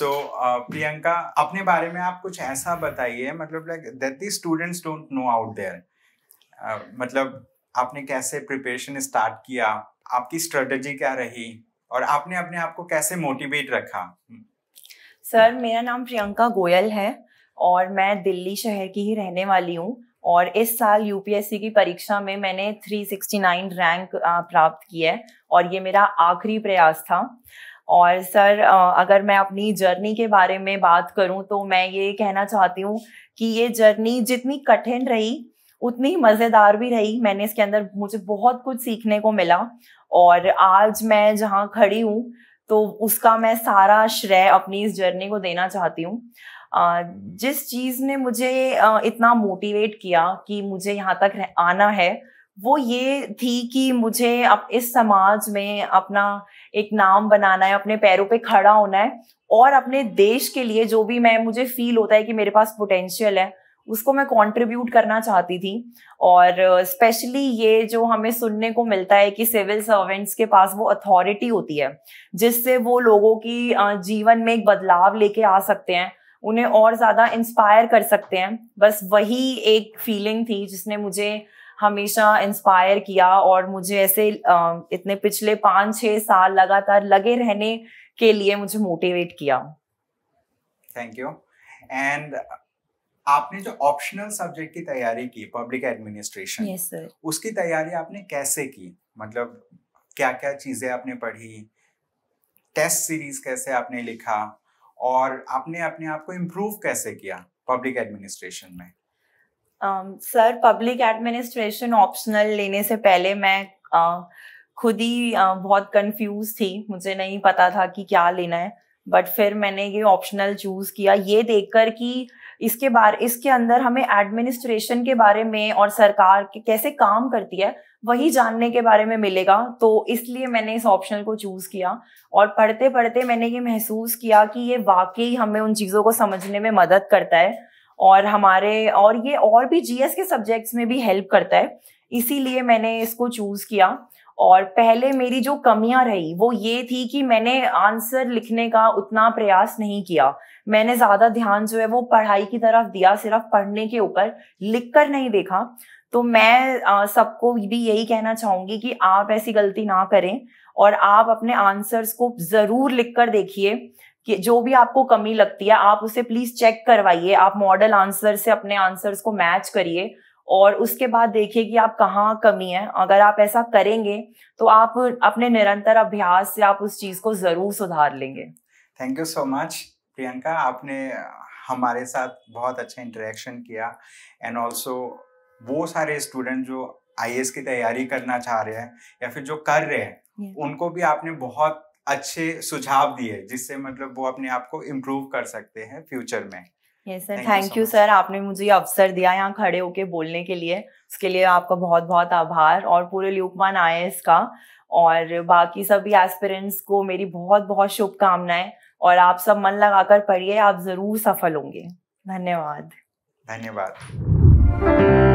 सो uh, Priyanka अपने बारे में आप कुछ ऐसा बताइए मतलब like that the students don't know out there मतलब आपने कैसे प्रिपरेशन स्टार्ट किया आपकी स्ट्रेटजी क्या रही और आपने अपने आप को कैसे मोटिवेट रखा सर hmm. मेरा नाम प्रियंका गोयल है और मैं दिल्ली शहर की ही रहने वाली हूँ और इस साल यूपीएससी की परीक्षा में मैंने 369 रैंक uh, प्राप्त की है और ये मेरा आखिरी प्रयास था और सर अगर मैं अपनी जर्नी के बारे में बात करूं तो मैं ये कहना चाहती हूं कि ये जर्नी जितनी कठिन रही उतनी मज़ेदार भी रही मैंने इसके अंदर मुझे बहुत कुछ सीखने को मिला और आज मैं जहाँ खड़ी हूँ तो उसका मैं सारा श्रेय अपनी इस जर्नी को देना चाहती हूँ जिस चीज़ ने मुझे इतना मोटिवेट किया कि मुझे यहाँ तक आना है वो ये थी कि मुझे अब इस समाज में अपना एक नाम बनाना है अपने पैरों पे खड़ा होना है और अपने देश के लिए जो भी मैं मुझे फील होता है कि मेरे पास पोटेंशियल है उसको मैं कंट्रीब्यूट करना चाहती थी और स्पेशली ये जो हमें सुनने को मिलता है कि सिविल सर्वेंट्स के पास वो अथॉरिटी होती है जिससे वो लोगों की जीवन में एक बदलाव लेके आ सकते हैं उन्हें और ज़्यादा इंस्पायर कर सकते हैं बस वही एक फीलिंग थी जिसने मुझे हमेशा इंस्पायर किया और मुझे ऐसे इतने पिछले पांच छह साल लगातार लगे रहने के लिए मुझे मोटिवेट किया थैंक यू एंड आपने जो ऑप्शनल सब्जेक्ट की तैयारी की पब्लिक एडमिनिस्ट्रेशन yes, sir. उसकी तैयारी आपने कैसे की मतलब क्या क्या चीजें आपने पढ़ी टेस्ट सीरीज कैसे आपने लिखा और आपने अपने आप को इम्प्रूव कैसे किया पब्लिक एडमिनिस्ट्रेशन में सर पब्लिक एडमिनिस्ट्रेशन ऑप्शनल लेने से पहले मैं uh, खुद ही uh, बहुत कंफ्यूज थी मुझे नहीं पता था कि क्या लेना है बट फिर मैंने ये ऑप्शनल चूज किया ये देखकर कि इसके बारे इसके अंदर हमें एडमिनिस्ट्रेशन के बारे में और सरकार के कैसे काम करती है वही जानने के बारे में मिलेगा तो इसलिए मैंने इस ऑप्शनल को चूज किया और पढ़ते पढ़ते मैंने ये महसूस किया कि ये वाकई हमें उन चीज़ों को समझने में मदद करता है और हमारे और ये और भी जीएस के सब्जेक्ट्स में भी हेल्प करता है इसीलिए मैंने इसको चूज किया और पहले मेरी जो कमियां रही वो ये थी कि मैंने आंसर लिखने का उतना प्रयास नहीं किया मैंने ज्यादा ध्यान जो है वो पढ़ाई की तरफ दिया सिर्फ पढ़ने के ऊपर लिख कर नहीं देखा तो मैं सबको भी यही कहना चाहूंगी कि आप ऐसी गलती ना करें और आप अपने आंसर्स को जरूर लिख कर देखिए कि जो भी आपको कमी लगती है आप उसे प्लीज चेक करवाइए आप मॉडल आंसर से अपने आंसर्स को मैच करिए और उसके बाद देखिए कि आप कहाँ कमी है अगर आप ऐसा करेंगे तो आप अपने निरंतर अभ्यास से आप उस चीज को जरूर सुधार लेंगे thank you so much Priyanka आपने हमारे साथ बहुत अच्छा इंटरेक्शन किया एंड ऑल्सो वो सारे स्टूडेंट जो आई की तैयारी करना चाह रहे हैं या फिर जो कर रहे हैं yeah. उनको भी आपने बहुत अच्छे सुझाव दिए जिससे मतलब वो अपने आप को इम्प्रूव कर सकते हैं फ्यूचर में yes sir thank you sir आपने मुझे ये अवसर दिया यहाँ खड़े होके बोलने के लिए उसके लिए आपका बहुत बहुत आभार और पूरे लुकमान आए इसका और बाकी सभी एस्पिरेंट्स को मेरी बहुत बहुत शुभकामनाएं और आप सब मन लगाकर पढ़िए आप जरूर सफल होंगे धन्यवाद धन्यवाद